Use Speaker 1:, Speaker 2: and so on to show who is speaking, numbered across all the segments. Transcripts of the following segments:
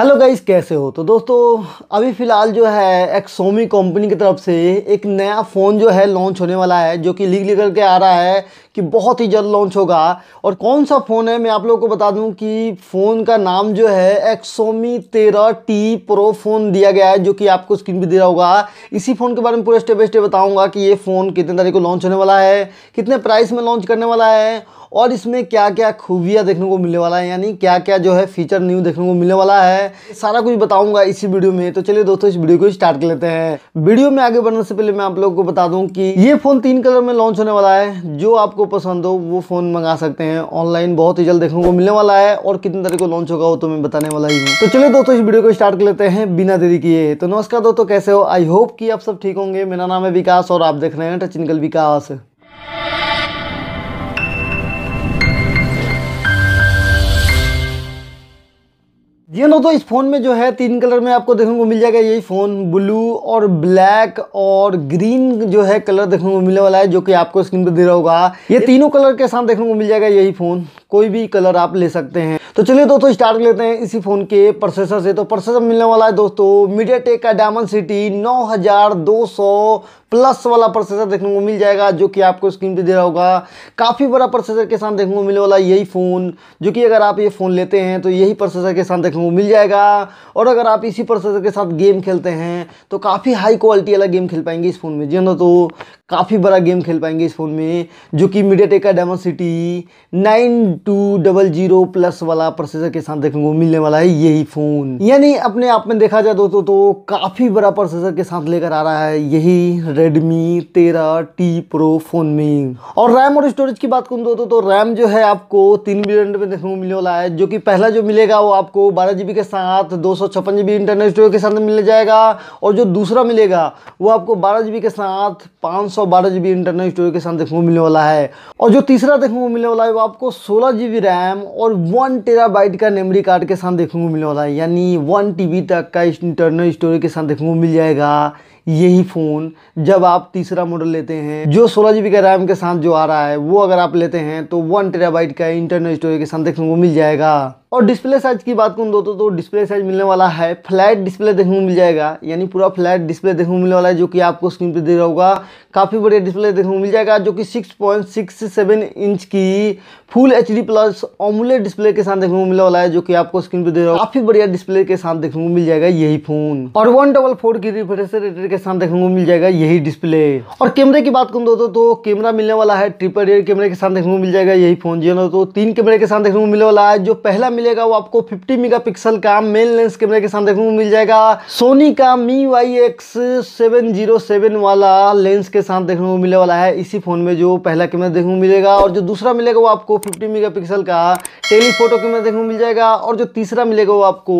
Speaker 1: hello guys कैसे हो तो दोस्तों अभी फ़िलहाल जो है एक्सोमी कंपनी की तरफ से एक नया फ़ोन जो है लॉन्च होने वाला है जो कि लीक लिख के आ रहा है कि बहुत ही जल्द लॉन्च होगा और कौन सा फ़ोन है मैं आप लोगों को बता दूं कि फ़ोन का नाम जो है एक्सोमी तेरह टी प्रो फ़ोन दिया गया है जो कि आपको स्क्रीन पर रहा होगा इसी फ़ोन के बारे में पूरे स्टेप बाई स्टेप बताऊँगा कि ये फ़ोन कितने तारीख को लॉन्च होने वाला है कितने प्राइस में लॉन्च करने वाला है और इसमें क्या क्या खूबियाँ देखने को मिलने वाला है यानी क्या क्या जो है फीचर न्यू देखने को मिलने वाला है सारा कुछ बताऊंगा इसी वीडियो में तो चलिए दोस्तों इस वीडियो को स्टार्ट कर लेते हैं वीडियो में आगे बढ़ने से पहले मैं आप लोगों को बता दूं कि ये फ़ोन तीन कलर में लॉन्च होने वाला है जो आपको पसंद हो वो फ़ोन मंगा सकते हैं ऑनलाइन बहुत ही जल्द देखने को मिलने वाला है और कितनी तारीख को लॉन्च होगा वो तो मैं बताने वाला ही हूँ तो चलिए दोस्तों इस वीडियो को स्टार्ट कर लेते हैं बिना देरी किए तो नमस्कार दोस्तों कैसे हो आई होप की आप सब ठीक होंगे मेरा नाम है विकास और आप देख रहे हैं टचिनकल विकास ये दोस्तों इस फ़ोन में जो है तीन कलर में आपको देखने को मिल जाएगा यही फ़ोन ब्लू और ब्लैक और ग्रीन जो है कलर देखने को मिलने वाला है जो कि आपको स्क्रीन पर दे रहा होगा ये तीनों कलर के साथ देखने को मिल जाएगा यही फ़ोन कोई भी कलर आप ले सकते हैं तो चलिए दोस्तों स्टार्ट लेते हैं इसी फ़ोन के प्रोसेसर से तो प्रोसेसर मिलने वाला है दोस्तों मीडिया टेक का डायमंड सिटी 9200 प्लस वाला प्रोसेसर देखने को मिल जाएगा जो कि आपको स्क्रीन पे दे रहा होगा काफ़ी बड़ा प्रोसेसर के साथ देखने को मिलने वाला यही फ़ोन जो कि अगर आप ये फ़ोन लेते हैं तो यही प्रोसेसर के साथ देखने को मिल जाएगा और अगर आप इसी प्रोसेसर के साथ गेम खेलते हैं तो काफ़ी हाई क्वालिटी वाला गेम खेल पाएंगे इस फ़ोन में जी हाँ तो काफ़ी बड़ा गेम खेल पाएंगे इस फ़ोन में जो कि मीडिया टेक का Dimensity nine two double zero plus वाला प्रोसेसर के साथ देखने को मिलने वाला है यही फ़ोन यानी अपने आप में देखा जाए दोस्तों तो काफ़ी बड़ा प्रोसेसर के साथ लेकर आ रहा है यही Redmi 13T Pro फ़ोन में और रैम और स्टोरेज की बात करूँ दोस्तों तो रैम जो है आपको तीन वेरियंट में देखने को मिलने वाला है जो की पहला जो मिलेगा वो आपको बारह के साथ दो इंटरनल स्टोरेज के साथ मिल जाएगा और जो दूसरा मिलेगा वो आपको बारह के साथ पाँच इंटरनल स्टोरेज के साथ देखने को मिलने वाला है और जो तीसरा देखने को मिलने वाला है वो आपको सोलह सोलह जी बी रैम और वन टेरा बाइट का मेमोरी कार्ड के साथ देखने को मिलने वाला है यानी वन टी तक का इंटरनल स्टोरेज के साथ देखने को मिल जाएगा यही फ़ोन जब आप तीसरा मॉडल लेते हैं जो सोलह जी का रैम के साथ जो आ रहा है वो अगर आप लेते हैं तो वन टेरा का इंटरनल स्टोरेज के साथ देखने को मिल जाएगा और डिस्प्ले साइज़ की बात करूँ दोस्तों तो डिस्प्ले साइज़ मिलने वाला है फ्लैट डिस्प्ले देखने को मिल जाएगा यानी पूरा फ्लैट डिस्प्ले देखने को मिलने वाला है जो कि आपको स्क्रीन पे दे रहा होगा काफ़ी बढ़िया डिस्प्ले देखने को मिल जाएगा जो कि 6.67 इंच की full H plus AMOLED display के साथ देखने को मिलने वाला है जो कि आपको स्क्रीन पर दे रहा होगा काफ़ी बढ़िया डिस्प्ले के साथ देखने को मिल जाएगा यही फ़ोन और वन डबल फोर की रिफ्रेश के साथ देखने को मिल जाएगा यही डिस्प्ले और कैमरे की बात करूँ दोस्तों तो कैमरा मिलने वाला है ट्रिपल रेयर कैमरे के साथ देखने को मिल जाएगा यही फ़ोन जी हाँ दोस्तों तीन कैमरे के साथ देखने को मिलने वाला है जो पहला मिलेगा वो आपको 50 मेगापिक्सल का मेन लेंस कैमरे के साथ देखने को मिल जाएगा सोनी का M Y X seven zero seven वाला लेंस के साथ देखने को मिलने वाला है इसी फोन में जो पहला कैमरा देखने को मिलेगा और जो दूसरा मिलेगा वो आपको फिफ्टी मेगापिक्सल का टेलीफोटो कैमरा देखने को मिल जाएगा और जो तीसरा मिलेगा वो आपको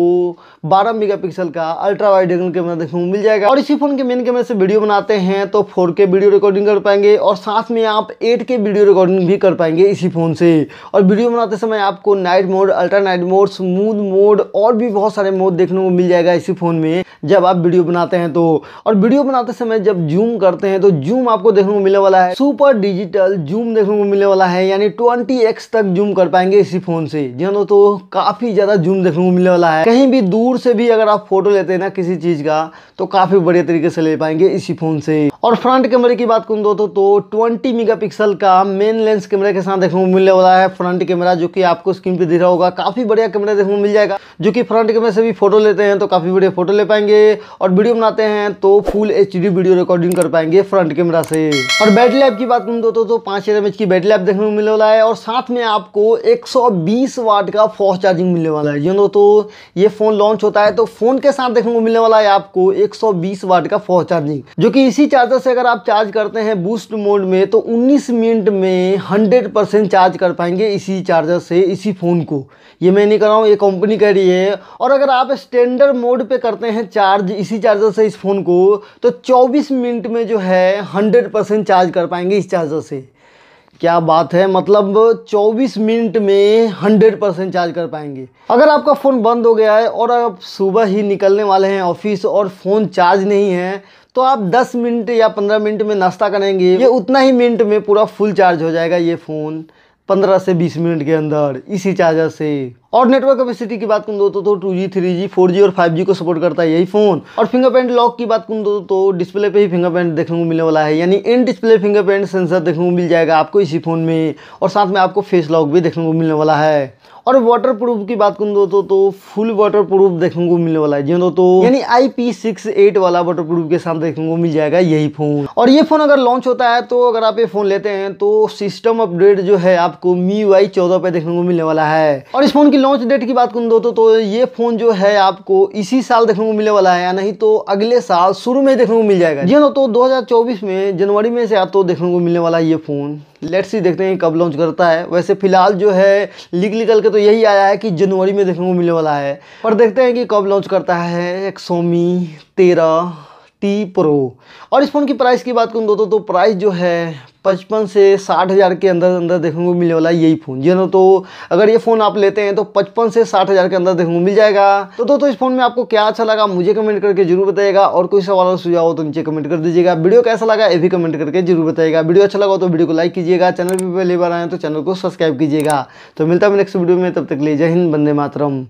Speaker 1: बारह मेगापिक्सल का अल्ट्रा वाइड एंगल कैमरा देखने को मिल जाएगा और इसी फोन के मेन कैमरे से वीडियो बनाते हैं तो फोर वीडियो रिकॉर्डिंग कर पाएंगे और साथ में आप एट वीडियो रिकॉर्डिंग भी कर पाएंगे इसी फोन से और वीडियो बनाते समय आपको night mode ultra night mode smooth mode और भी बहुत सारे मोड देखने को मिल जाएगा इसी फ़ोन में जब आप वीडियो बनाते हैं तो और वीडियो बनाते समय जब जूम करते हैं तो जूम आपको देखने को मिलने वाला है सुपर डिजिटल जूम देखने को मिलने वाला है यानी ट्वेंटी तक जूम कर पाएंगे इसी फ़ोन से जी हाँ दोस्तों काफ़ी ज़्यादा जूम देखने को मिलने वाला है कहीं भी दूर से भी अगर आप फोटो लेते हैं ना किसी चीज़ का तो काफ़ी बढ़िया तरीके से ले पाएंगे इसी फ़ोन से और फ्रंट कैमरे की बात करूँ दोस्तों तो ट्वेंटी मेगा का मेन लेंस कैमरे के साथ देखने को मिलने वाला है फ्रंट कैमरा जो कि आपको स्क्रीन पर दिख रहा होगा काफ़ी काफ़ी बढ़िया कैमरा देखने को मिल जाएगा जो कि फ्रंट कैमरे से भी फोटो लेते हैं तो काफ़ी बढ़िया फोटो ले पाएंगे और वीडियो बनाते हैं तो फुल एच वीडियो रिकॉर्डिंग कर पाएंगे फ्रंट कैमरा से और बैटरी लाइफ की बात करूँ दोस्तों तो पाँच हज़ार की बैटरी लाइफ देखने को मिलने वाला है और साथ में आपको एक वाट का फास्ट चार्जिंग मिलने वाला है जो तो ये फ़ोन लॉन्च होता है तो फ़ोन के साथ देखने को मिलने वाला है आपको एक वाट का फास्ट चार्जिंग जो कि इसी चार्जर से अगर आप चार्ज करते हैं बूस्ट मोड में तो उन्नीस मिनट में हंड्रेड चार्ज कर पाएंगे इसी चार्जर से इसी फ़ोन को ये मैं नहीं कर रहा हूँ ये कंपनी कह रही है और अगर आप स्टैंडर्ड मोड पे करते हैं चार्ज इसी चार्जर से इस फ़ोन को तो 24 मिनट में जो है 100 परसेंट चार्ज कर पाएंगे इस चार्जर से क्या बात है मतलब 24 मिनट में 100 परसेंट चार्ज कर पाएंगे अगर आपका फ़ोन बंद हो गया है और आप सुबह ही निकलने वाले हैं ऑफिस और फ़ोन चार्ज नहीं है तो आप 10 मिनट या 15 मिनट में नाश्ता करेंगे ये उतना ही मिनट में पूरा फुल चार्ज हो जाएगा ये फ़ोन 15 से 20 मिनट के अंदर इसी चार्जर से और नेटवर्क कैपेसिटी की बात करूँ दोस्तों तो two G three G four G और फाइव जी को सपोर्ट करता है यही फोन और फिंगरप्रिंट लॉक की बात करूँ दोस्तों तो डिस्प्ले तो पे ही फिंगरप्रिंट देखने को मिलने वाला है यानी इन डिस्प्ले फिंगरप्रिंट सेंसर देखने को मिल जाएगा आपको इसी फोन में और साथ में आपको फेस लॉक भी देखने को मिलने वाला है और वाटर प्रूफ की बात करूँ दोस्तों तो फुल वाटर प्रूफ देखने को मिलने वाला है जी हाँ दोस्तों यानी आई पी सिक्स एट वाला वाटर प्रूफ के साथ देखने को मिल जाएगा यही फोन और ये फोन अगर लॉन्च होता है तो अगर आप ये फोन लेते हैं तो सिस्टम अपडेट जो है आपको मी वाई चौदह पे देखने को मिलने वाला है और इस फोन की इसकी लॉन्च डेट की बात करूँ दोस्तों तो ये फ़ोन जो है आपको इसी साल देखने को मिलने वाला है या नहीं तो अगले साल शुरू में देखने को मिल जाएगा ये हाँ दोस्तों दो हज़ार में जनवरी में से आप तो देखने को मिलने वाला है ये फ़ोन लेट्स सी देखते हैं कब लॉन्च करता है वैसे फिलहाल जो है लिख निकल के तो यही आया है कि जनवरी में देखने को मिलने वाला है पर देखते हैं कि कब लॉन्च करता है एक्सोमी तेरह टी प्रो और इस फ़ोन की प्राइस की बात करूँ दोस्तों तो प्राइस जो है पचपन से साठ हज़ार के अंदर अंदर देखने को मिलने वाला यही फ़ोन जी नो तो अगर ये फ़ोन आप लेते हैं तो पचपन से साठ हज़ार के अंदर देखने को मिल जाएगा तो दोस्तों तो इस फ़ोन में आपको क्या अच्छा लगा मुझे कमेंट करके जरूर बताएगा और कोई सवाल और सुझाव हो तो नीचे कमेंट कर दीजिएगा वीडियो कैसा लगा ये भी कमेंट करके जरूर बताएगा वीडियो अच्छा लगा तो वीडियो को लाइक कीजिएगा चैनल पर पहली बार आए तो चैनल को सब्सक्राइब कीजिएगा तो मिलता है नेक्स्ट वीडियो में तब तक ले जय हिंद बंदे मातरम